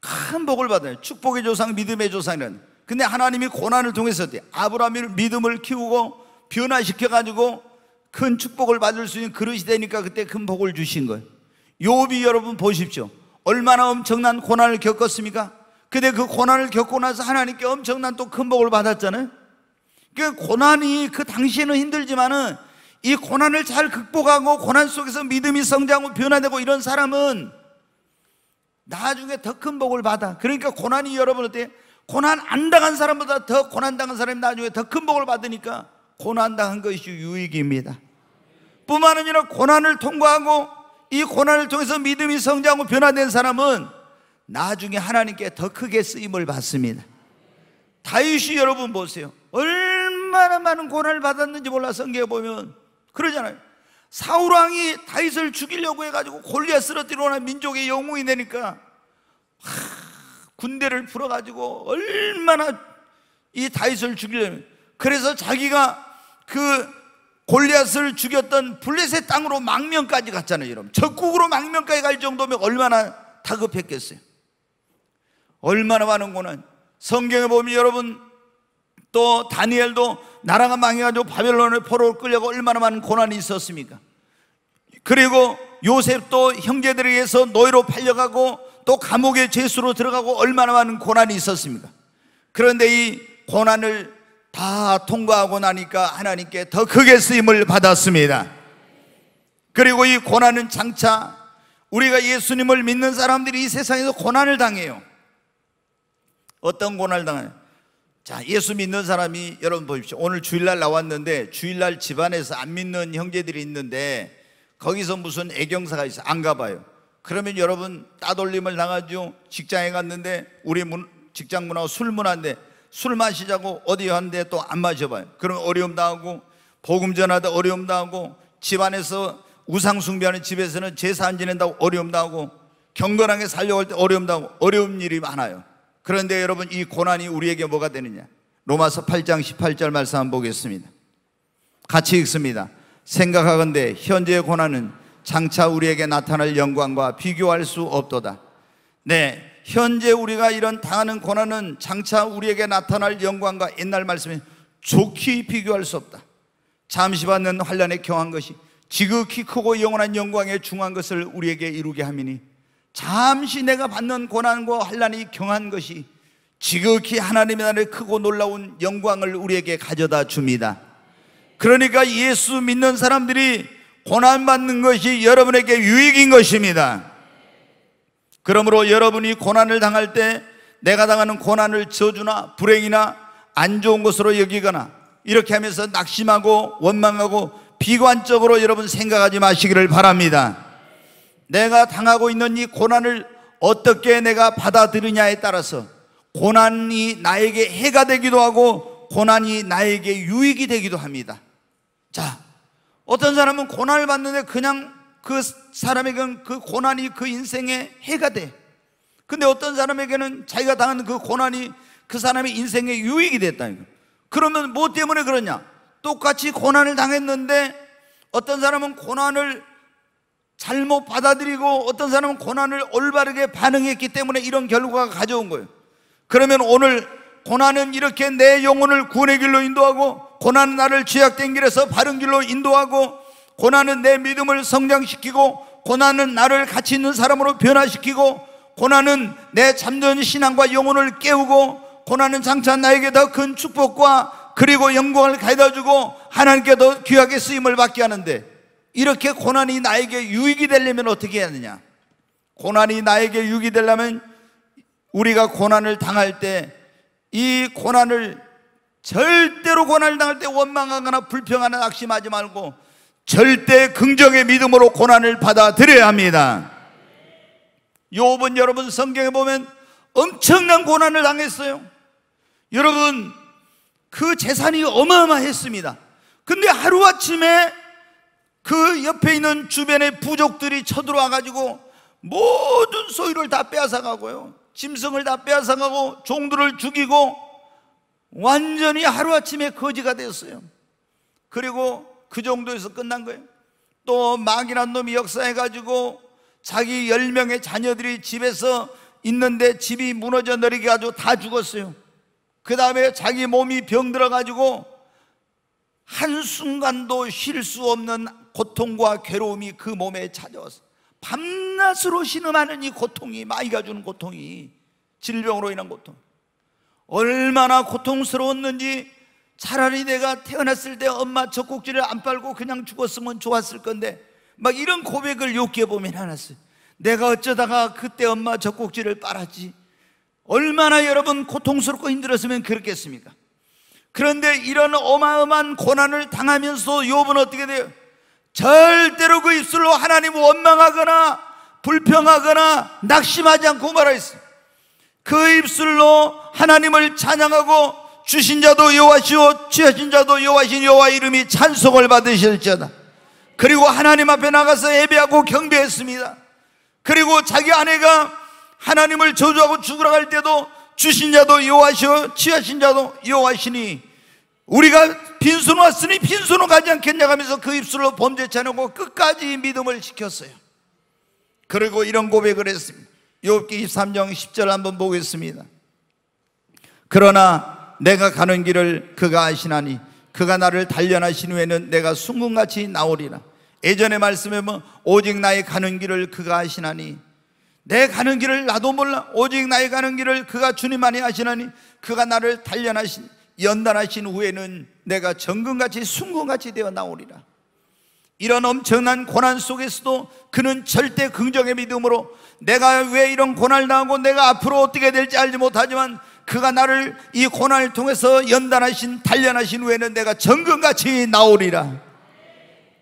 큰 복을 받아요. 축복의 조상, 믿음의 조상이라는. 근데 하나님이 고난을 통해서 아브라함이 믿음을 키우고 변화시켜 가지고 큰 축복을 받을 수 있는 그릇이 되니까 그때 큰 복을 주신 거예요. 요비 여러분 보십시오. 얼마나 엄청난 고난을 겪었습니까? 근데 그 고난을 겪고 나서 하나님께 엄청난 또 큰 복을 받았잖아요. 그 고난이 그 당시에는 힘들지만은 이 고난을 잘 극복하고 고난 속에서 믿음이 성장하고 변화되고 이런 사람은 나중에 더 큰 복을 받아. 그러니까 고난이 여러분 어때 고난 안 당한 사람보다 더 고난 당한 사람이 나중에 더 큰 복을 받으니까 고난 당한 것이 유익입니다. 뿐만 아니라 고난을 통과하고 이 고난을 통해서 믿음이 성장하고 변화된 사람은 나중에 하나님께 더 크게 쓰임을 받습니다. 다윗이 여러분 보세요. 얼마나 많은 고난을 받았는지 몰라 성경에 보면 그러잖아요. 사울 왕이 다윗을 죽이려고 해가지고 골리앗 쓰러뜨리고 나 민족의 영웅이 되니까 하, 군대를 풀어가지고 얼마나 이 다윗을 죽이려면 그래서 자기가 그 골리앗을 죽였던 블레셋 땅으로 망명까지 갔잖아요, 여러분. 적국으로 망명까지 갈 정도면 얼마나 다급했겠어요. 얼마나 많은 거는 성경에 보면 여러분 또 다니엘도 나라가 망해가지고 바벨론의 포로로 끌려가 얼마나 많은 고난이 있었습니까? 그리고 요셉도 형제들에 의해서 노예로 팔려가고 또 감옥의 죄수로 들어가고 얼마나 많은 고난이 있었습니까? 그런데 이 고난을 다 통과하고 나니까 하나님께 더 크게 쓰임을 받았습니다. 그리고 이 고난은 장차 우리가 예수님을 믿는 사람들이 이 세상에서 고난을 당해요. 어떤 고난을 당해요? 자, 예수 믿는 사람이 여러분 보십시오. 오늘 주일날 나왔는데 주일날 집안에서 안 믿는 형제들이 있는데 거기서 무슨 애경사가 있어. 안 가봐요. 그러면 여러분 따돌림을 당하죠. 직장에 갔는데 우리 문, 직장 문화술 문화인데 술 마시자고 어디 갔는데 또 안 마셔봐요. 그럼 어려움 당하고 복음 전하다 어려움 당하고 집안에서 우상 숭배하는 집에서는 제사 안 지낸다고 어려움 당하고 경건하게 살려고 할 때 어려움 당하고 어려운 일이 많아요. 그런데 여러분 이 고난이 우리에게 뭐가 되느냐? 로마서 8장 18절 말씀 한번 보겠습니다. 같이 읽습니다. 생각하건대 현재의 고난은 장차 우리에게 나타날 영광과 비교할 수 없도다. 네, 현재 우리가 이런 당하는 고난은 장차 우리에게 나타날 영광과 옛날 말씀에 좋게 비교할 수 없다. 잠시 받는 환란에 경한 것이 지극히 크고 영원한 영광에 중한 것을 우리에게 이루게 함이니 잠시 내가 받는 고난과 환란이 경한 것이 지극히 하나님의 나라의 크고 놀라운 영광을 우리에게 가져다 줍니다. 그러니까 예수 믿는 사람들이 고난받는 것이 여러분에게 유익인 것입니다. 그러므로 여러분이 고난을 당할 때 내가 당하는 고난을 저주나 불행이나 안 좋은 것으로 여기거나 이렇게 하면서 낙심하고 원망하고 비관적으로 여러분 생각하지 마시기를 바랍니다. 내가 당하고 있는 이 고난을 어떻게 내가 받아들이냐에 따라서 고난이 나에게 해가 되기도 하고 고난이 나에게 유익이 되기도 합니다. 자, 어떤 사람은 고난을 받는데 그냥 그 사람에게는 그 고난이 그 인생에 해가 돼. 근데 어떤 사람에게는 자기가 당한 그 고난이 그 사람의 인생에 유익이 됐다. 그러면 뭐 때문에 그러냐? 똑같이 고난을 당했는데 어떤 사람은 고난을 잘못 받아들이고 어떤 사람은 고난을 올바르게 반응했기 때문에 이런 결과가 가져온 거예요. 그러면 오늘 고난은 이렇게 내 영혼을 구원의 길로 인도하고 고난은 나를 죄악된 길에서 바른 길로 인도하고 고난은 내 믿음을 성장시키고 고난은 나를 가치 있는 사람으로 변화시키고 고난은 내 잠든 신앙과 영혼을 깨우고 고난은 장차 나에게 더 큰 축복과 그리고 영광을 가져다주고 하나님께 더 귀하게 쓰임을 받게 하는데 이렇게 고난이 나에게 유익이 되려면 어떻게 해야 되냐 고난이 나에게 유익이 되려면 우리가 고난을 당할 때 이 고난을 절대로 고난을 당할 때 원망하거나 불평하는 낙심하지 말고 절대 긍정의 믿음으로 고난을 받아들여야 합니다. 요번 여러분 성경에 보면 엄청난 고난을 당했어요. 여러분 그 재산이 어마어마했습니다. 근데 하루아침에 그 옆에 있는 주변의 부족들이 쳐들어와 가지고 모든 소유를 다 빼앗아 가고요. 짐승을 다 빼앗아 가고 종들을 죽이고 완전히 하루아침에 거지가 되었어요 그리고 그 정도에서 끝난 거예요. 또망귀란 놈이 역사해 가지고 자기 10명의 자녀들이 집에서 있는데 집이 무너져 내리게 아주 다 죽었어요. 그 다음에 자기 몸이 병들어 가지고 한순간도 쉴 수 없는 고통과 괴로움이 그 몸에 찾아왔어 밤낮으로 신음하는 이 고통이 마이가 주는 고통이 질병으로 인한 고통 얼마나 고통스러웠는지 차라리 내가 태어났을 때 엄마 젖꼭지를 안 빨고 그냥 죽었으면 좋았을 건데 막 이런 고백을 욕해 보면 하나씩 내가 어쩌다가 그때 엄마 젖꼭지를 빨았지 얼마나 여러분 고통스럽고 힘들었으면 그렇겠습니까? 그런데 이런 어마어마한 고난을 당하면서 욥은 어떻게 돼요? 절대로 그 입술로 하나님 을 원망하거나 불평하거나 낙심하지 않고 말하였습니다. 그 입술로 하나님을 찬양하고 주신 자도 여호와시오 취하신 자도 여호와신 여호와 이름이 찬송을 받으실지어다. 그리고 하나님 앞에 나가서 예배하고 경배했습니다. 그리고 자기 아내가 하나님을 저주하고 죽으러 갈 때도 주신 자도 여호와시오 취하신 자도 여호와시니 우리가 빈손 왔으니 빈손으로 가지 않겠냐 하면서 그 입술로 범죄치 않고 끝까지 믿음을 지켰어요 그리고 이런 고백을 했습니다 욥기 23장 10절 한번 보겠습니다 그러나 내가 가는 길을 그가 아시나니 그가 나를 단련하신 후에는 내가 순금같이 나오리라 예전에 말씀에 뭐 오직 나의 가는 길을 그가 아시나니 내 가는 길을 나도 몰라 오직 나의 가는 길을 그가 주님만이 아시나니 그가 나를 단련하신 연단하신 후에는 내가 정금같이 순금같이 되어 나오리라. 이런 엄청난 고난 속에서도 그는 절대 긍정의 믿음으로 내가 왜 이런 고난을 당하고 내가 앞으로 어떻게 될지 알지 못하지만 그가 나를 이 고난을 통해서 연단하신 단련하신 후에는 내가 정금같이 나오리라.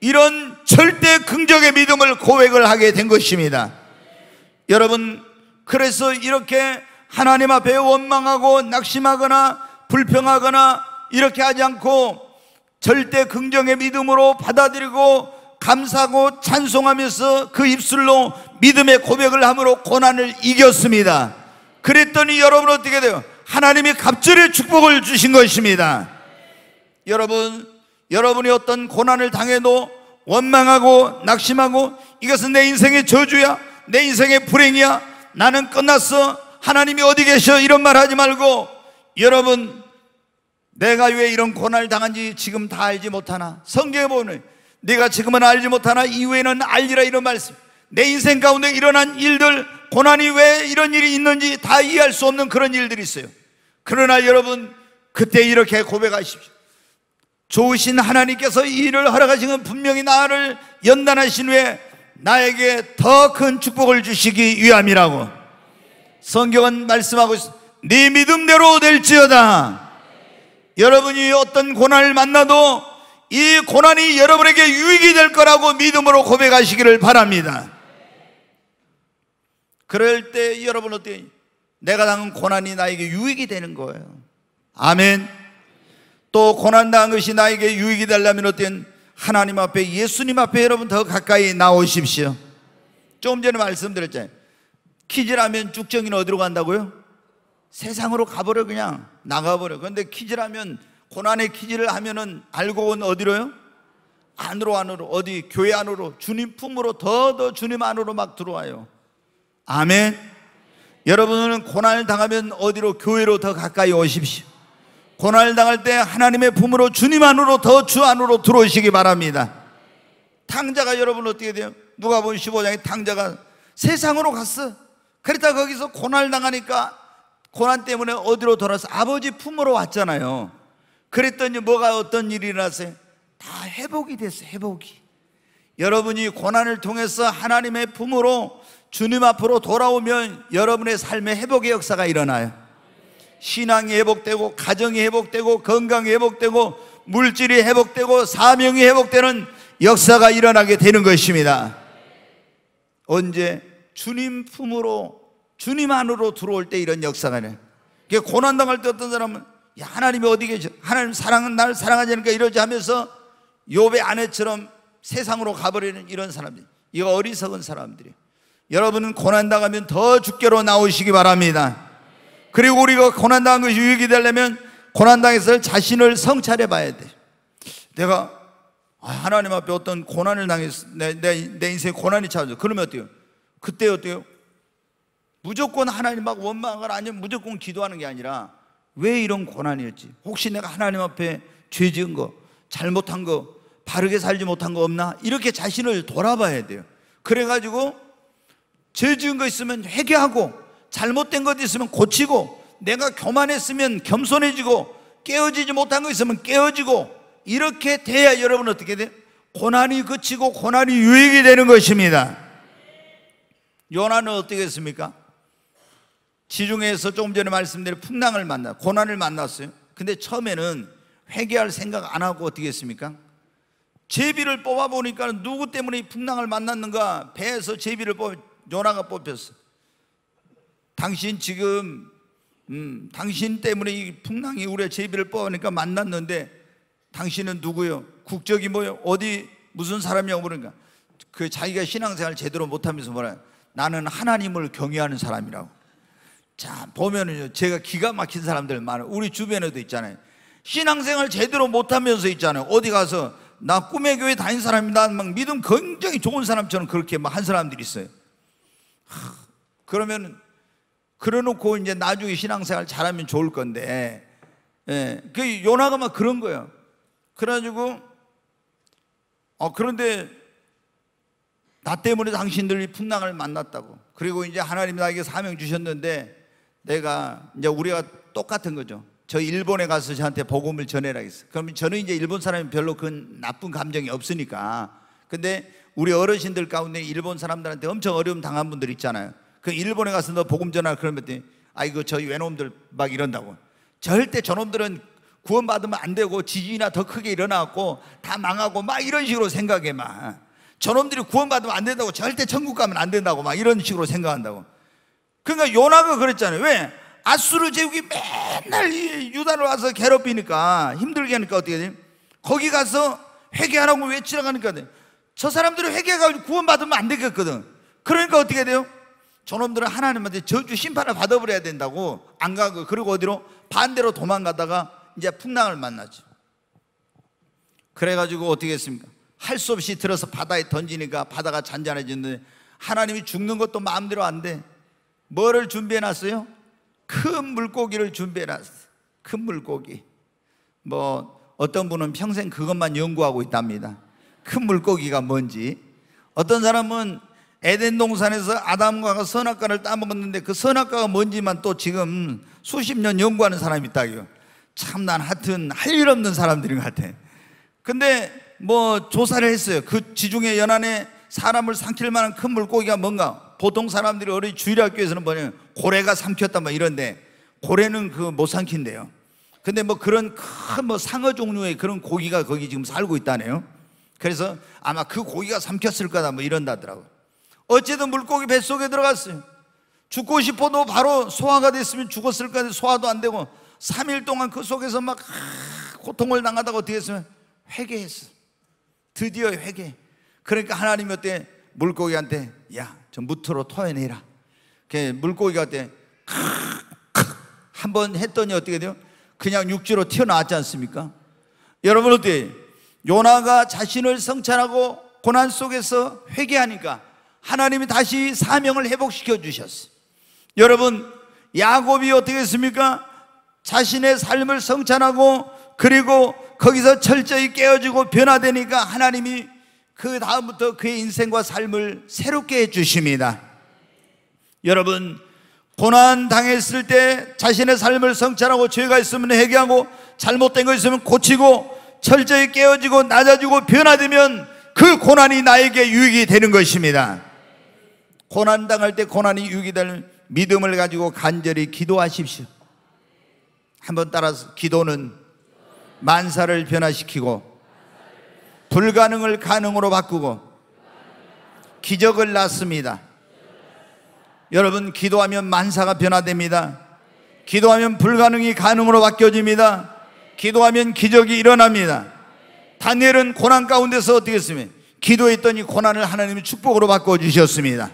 이런 절대 긍정의 믿음을 고백을 하게 된 것입니다. 여러분 그래서 이렇게 하나님 앞에 원망하고 낙심하거나 불평하거나 이렇게 하지 않고 절대 긍정의 믿음으로 받아들이고 감사하고 찬송하면서 그 입술로 믿음의 고백을 함으로 고난을 이겼습니다. 그랬더니 여러분 어떻게 돼요? 하나님이 갑절의 축복을 주신 것입니다. 여러분, 여러분이 어떤 고난을 당해도 원망하고 낙심하고 이것은 내 인생의 저주야, 내 인생의 불행이야, 나는 끝났어, 하나님이 어디 계셔 이런 말 하지 말고 여러분 내가 왜 이런 고난을 당한지 지금 다 알지 못하나 성경에 보면 네가 지금은 알지 못하나 이후에는 알리라 이런 말씀 내 인생 가운데 일어난 일들 고난이 왜 이런 일이 있는지 다 이해할 수 없는 그런 일들이 있어요 그러나 여러분 그때 이렇게 고백하십시오 좋으신 하나님께서 이 일을 허락하신 건 분명히 나를 연단하신 후에 나에게 더 큰 축복을 주시기 위함이라고 성경은 말씀하고 있습니네 믿음대로 될지어다 여러분이 어떤 고난을 만나도 이 고난이 여러분에게 유익이 될 거라고 믿음으로 고백하시기를 바랍니다. 그럴 때 여러분 어때요? 내가 당한 고난이 나에게 유익이 되는 거예요. 아멘. 또 고난 당한 것이 나에게 유익이 되려면 어떤 하나님 앞에 예수님 앞에 여러분 더 가까이 나오십시오. 조금 전에 말씀드렸잖아요. 키질하면 쭉정이는 어디로 간다고요? 세상으로 가버려 그냥 나가버려. 그런데 퀴즈라면 고난의 퀴즈를 하면은 알고온 어디로요? 안으로 안으로 어디 교회 안으로 주님 품으로 더더 주님 안으로 막 들어와요. 아멘. 여러분은 고난을 당하면 어디로 교회로 더 가까이 오십시오. 고난을 당할 때 하나님의 품으로 주님 안으로 더 주 안으로 들어오시기 바랍니다. 탕자가 여러분 어떻게 돼요? 누가 본 15장에 탕자가 세상으로 갔어. 그러다 그러니까 거기서 고난을 당하니까 고난 때문에 어디로 돌아서 아버지 품으로 왔잖아요. 그랬더니 뭐가 어떤 일이 일어나세요? 다 회복이 됐어요. 회복이. 여러분이 고난을 통해서 하나님의 품으로 주님 앞으로 돌아오면 여러분의 삶의 회복의 역사가 일어나요. 신앙이 회복되고 가정이 회복되고 건강이 회복되고 물질이 회복되고 사명이 회복되는 역사가 일어나게 되는 것입니다. 언제 주님 품으로 주님 안으로 들어올 때 이런 역사가 네 이게 고난 당할 때 어떤 사람은 야 하나님이 어디 계셔? 하나님 사랑은 날 사랑하지 니까 이러지 하면서 욥의 아내처럼 세상으로 가버리는 이런 사람들. 이거 어리석은 사람들이. 여러분은 고난 당하면 더 주께로 나오시기 바랍니다. 그리고 우리가 고난 당한 것이 유익이 되려면 고난 당해서 자신을 성찰해 봐야 돼. 내가 아, 하나님 앞에 어떤 고난을 당했어. 내, 내, 내 인생에 고난이 찾아져. 그러면 어때요? 그때 어때요? 무조건 하나님 막 원망을 아니면 무조건 기도하는 게 아니라 왜 이런 고난이었지? 혹시 내가 하나님 앞에 죄 지은 거, 잘못한 거, 바르게 살지 못한 거 없나? 이렇게 자신을 돌아봐야 돼요. 그래가지고 죄 지은 거 있으면 회개하고 잘못된 것 있으면 고치고 내가 교만했으면 겸손해지고 깨어지지 못한 거 있으면 깨어지고 이렇게 돼야 여러분 어떻게 돼 고난이 그치고 고난이 유익이 되는 것입니다. 요나는 어떻게 했습니까? 지중해에서 조금 전에 말씀드린 풍랑을 만나 고난을 만났어요. 근데 처음에는 회개할 생각 안 하고 어떻게 했습니까? 제비를 뽑아 보니까 누구 때문에 풍랑을 만났는가? 배에서 제비를 뽑 요나가 뽑혔어. 당신 지금 음, 당신 때문에 이 풍랑이 우리 제비를 뽑으니까 만났는데 당신은 누구요? 국적이 뭐요? 어디 무슨 사람이냐고 물으니까 그 자기가 신앙생활 제대로 못하면서 뭐라 나는 하나님을 경외하는 사람이라고. 자, 보면은요, 제가 기가 막힌 사람들 많아요. 우리 주변에도 있잖아요. 신앙생활 제대로 못하면서 있잖아요. 어디 가서 나 꿈의 교회 다닌 사람이다. 막 믿음 굉장히 좋은 사람처럼 그렇게 막 한 사람들이 있어요. 하, 그러면, 은 그래 놓고 이제 나중에 신앙생활 잘하면 좋을 건데, 예, 그 요나가 막 그런 거예요. 그래가지고, 어, 그런데 나 때문에 당신들이 풍랑을 만났다고. 그리고 이제 하나님 나에게 사명 주셨는데 내가 이제 우리가 똑같은 거죠. 저 일본에 가서 저한테 복음을 전해라 했어. 그러면 저는 이제 일본 사람이 별로 그 나쁜 감정이 없으니까. 근데 우리 어르신들 가운데 일본 사람들한테 엄청 어려움 당한 분들 있잖아요. 그 일본에 가서 너 복음 전하라 그러면 아이고 저 외놈들 막 이런다고. 절대 저놈들은 구원받으면 안 되고 지진이나 더 크게 일어나고 다 망하고 막 이런 식으로 생각해 막. 저놈들이 구원받으면 안 된다고 절대 천국 가면 안 된다고 막 이런 식으로 생각한다고. 그러니까 요나가 그랬잖아요. 왜? 아수르 제국이 맨날 유다를 와서 괴롭히니까 힘들게 하니까 어떻게 돼? 거기 가서 회개하라고 외치러 가니까 저 사람들이 회개가 구원받으면 안 되겠거든. 그러니까 어떻게 돼요? 저놈들은 하나님한테 저주 심판을 받아버려야 된다고 안 가고 그리고 어디로 반대로 도망가다가 이제 풍랑을 만나죠. 그래가지고 어떻게 했습니까? 할 수 없이 들어서 바다에 던지니까 바다가 잔잔해지는데 하나님이 죽는 것도 마음대로 안 돼. 뭐를 준비해 놨어요? 큰 물고기를 준비해 놨어요. 큰 물고기. 뭐 어떤 분은 평생 그것만 연구하고 있답니다. 큰 물고기가 뭔지. 어떤 사람은 에덴 동산에서 아담과 그 선악과를 따먹었는데 그 선악과가 뭔지만 또 지금 수십 년 연구하는 사람이 있다고요. 참 난 하여튼 할 일 없는 사람들인 것 같아. 근데 뭐 조사를 했어요. 그 지중해 연안에 사람을 삼킬 만한 큰 물고기가 뭔가 보통 사람들이 어린 주일학교에서는 뭐냐 고래가 삼켰다 뭐 이런데 고래는 그 못 삼킨대요. 근데 뭐 그런 큰 뭐 상어 종류의 그런 고기가 거기 지금 살고 있다네요. 그래서 아마 그 고기가 삼켰을 거다 뭐 이런다더라고. 어쨌든 물고기 뱃속에 들어갔어요. 죽고 싶어도 바로 소화가 됐으면 죽었을 거데 소화도 안 되고 3일 동안 그 속에서 막 고통을 당하다가 어떻게 했으면 회개했어. 드디어 회개. 그러니까 하나님이 어때? 물고기한테 야, 전부터로 토해내라. 물고기가 때 한번 했더니 어떻게 돼요? 그냥 육지로 튀어나왔지 않습니까? 여러분 어때? 요나가 자신을 성찰하고 고난 속에서 회개하니까 하나님이 다시 사명을 회복시켜 주셨어요. 여러분 야곱이 어떻게 했습니까? 자신의 삶을 성찰하고 그리고 거기서 철저히 깨어지고 변화되니까 하나님이 그 다음부터 그의 인생과 삶을 새롭게 해주십니다. 여러분, 고난 당했을 때 자신의 삶을 성찰하고 죄가 있으면 해결하고 잘못된 거 있으면 고치고 철저히 깨어지고 낮아지고 변화되면 그 고난이 나에게 유익이 되는 것입니다. 고난 당할 때 고난이 유익이 될 믿음을 가지고 간절히 기도하십시오. 한번 따라서 기도는 만사를 변화시키고 불가능을 가능으로 바꾸고 기적을 낳습니다. 여러분 기도하면 만사가 변화됩니다. 기도하면 불가능이 가능으로 바뀌어집니다. 기도하면 기적이 일어납니다. 다니엘은 고난 가운데서 어떻게 했습니 기도했더니 고난을 하나님이 축복으로 바꿔 주셨습니다.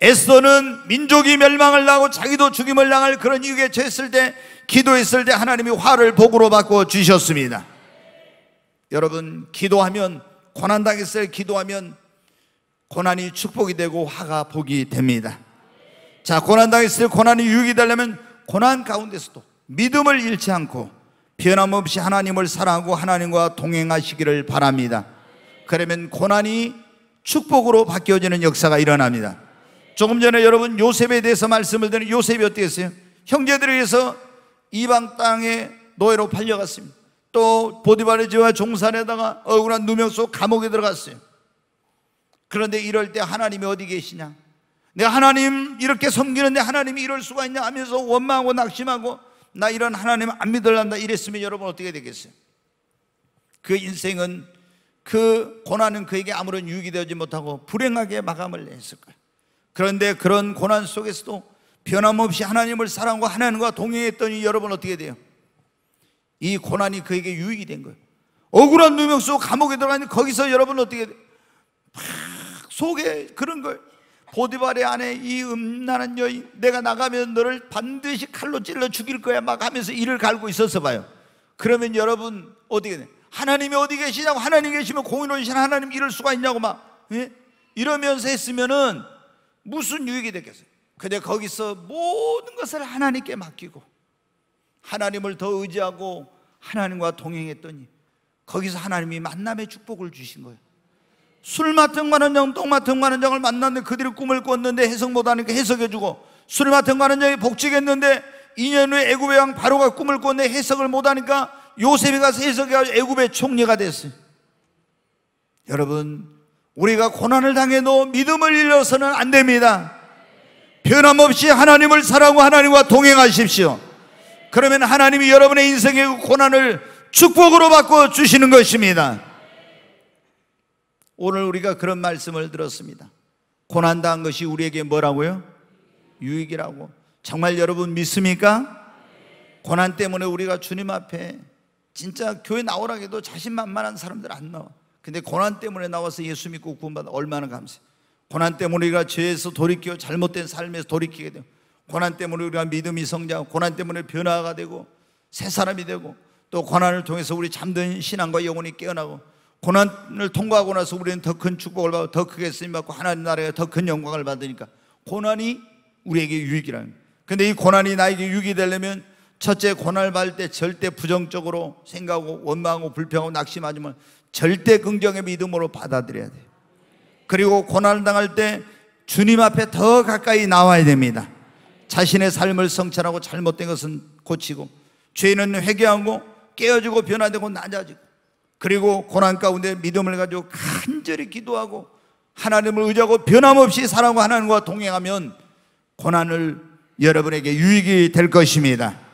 에스더는 민족이 멸망을 나고 자기도 죽임을 당할 그런 위기에 처했을 때 기도했을 때 하나님이 화를 복으로 바꿔 주셨습니다. 여러분 기도하면 고난 당했을요 기도하면 고난이 축복이 되고 화가 복이 됩니다. 자, 고난 당했을 고난이 유익이 되려면 고난 가운데서도 믿음을 잃지 않고 변함없이 하나님을 사랑하고 하나님과 동행하시기를 바랍니다. 그러면 고난이 축복으로 바뀌어지는 역사가 일어납니다. 조금 전에 여러분 요셉에 대해서 말씀을 드린 요셉이 어땠어요? 형제들에 의해서 이방 땅에 노예로 팔려갔습니다. 또보디바의 죄와 종산에다가 억울한 누명 속 감옥에 들어갔어요. 그런데 이럴 때 하나님이 어디 계시냐? 내 하나님 이렇게 섬기는데 하나님이 이럴 수가 있냐 하면서 원망하고 낙심하고 나 이런 하나님 안 믿을란다 이랬으면 여러분 어떻게 되겠어요? 그 인생은 그 고난은 그에게 아무런 유익이 되지 못하고 불행하게 마감을 했을 거예요. 그런데 그런 고난 속에서도 변함없이 하나님을 사랑하고 하나님과 동행했더니 여러분 어떻게 돼요? 이 고난이 그에게 유익이 된 거예요. 억울한 누명 속 감옥에 들어가니 거기서 여러분 어떻게 막 속에 그런 걸 보디발의 아내 이 음란한 여인 내가 나가면 너를 반드시 칼로 찔러 죽일 거야 막 하면서 이를 갈고 있었어 봐요. 그러면 여러분 어떻게 돼? 하나님이 어디 계시냐고 하나님 계시면 공의로신 하나님 이럴 수가 있냐고 막 예? 이러면서 했으면은 무슨 유익이 됐겠어요? 근데 거기서 모든 것을 하나님께 맡기고 하나님을 더 의지하고 하나님과 동행했더니 거기서 하나님이 만남의 축복을 주신 거예요. 술 맡은 관원 장, 똥 맡은 관원 장을 만났는데 그들이 꿈을 꿨는데 해석 못하니까 해석해주고 술 맡은 관원 장이 복직했는데 2년 후에 애굽의 왕 바로가 꿈을 꿨는데 해석을 못하니까 요셉이 가서 해석해가지고 애굽의 총리가 됐어요. 여러분, 우리가 고난을 당해도 믿음을 잃어서는 안 됩니다. 변함없이 하나님을 사랑하고 하나님과 동행하십시오. 그러면 하나님이 여러분의 인생의 그 고난을 축복으로 바꿔 주시는 것입니다. 오늘 우리가 그런 말씀을 들었습니다. 고난당한 것이 우리에게 뭐라고요? 유익이라고. 정말 여러분 믿습니까? 고난 때문에 우리가 주님 앞에 진짜 교회 나오라 해도 자신만만한 사람들 안 나와. 근데 고난 때문에 나와서 예수 믿고 구원받아 얼마나 감사해. 고난 때문에 우리가 죄에서 돌이켜 잘못된 삶에서 돌이키게 돼요. 고난 때문에 우리가 믿음이 성장하고 고난 때문에 변화가 되고 새 사람이 되고 또 고난을 통해서 우리 잠든 신앙과 영혼이 깨어나고 고난을 통과하고 나서 우리는 더 큰 축복을 받고 더 크게 쓰임 받고 하나님 나라에 더 큰 영광을 받으니까 고난이 우리에게 유익이라는 거예요. 근데 이 고난이 나에게 유익이 되려면 첫째 고난을 받을 때 절대 부정적으로 생각하고 원망하고 불평하고 낙심하지만 절대 긍정의 믿음으로 받아들여야 돼요. 그리고 고난을 당할 때 주님 앞에 더 가까이 나와야 됩니다. 자신의 삶을 성찰하고 잘못된 것은 고치고 죄는 회개하고 깨어지고 변화되고 낮아지고 그리고 고난 가운데 믿음을 가지고 간절히 기도하고 하나님을 의지하고 변함없이 사랑하고 하나님과 동행하면 고난을 여러분에게 유익이 될 것입니다.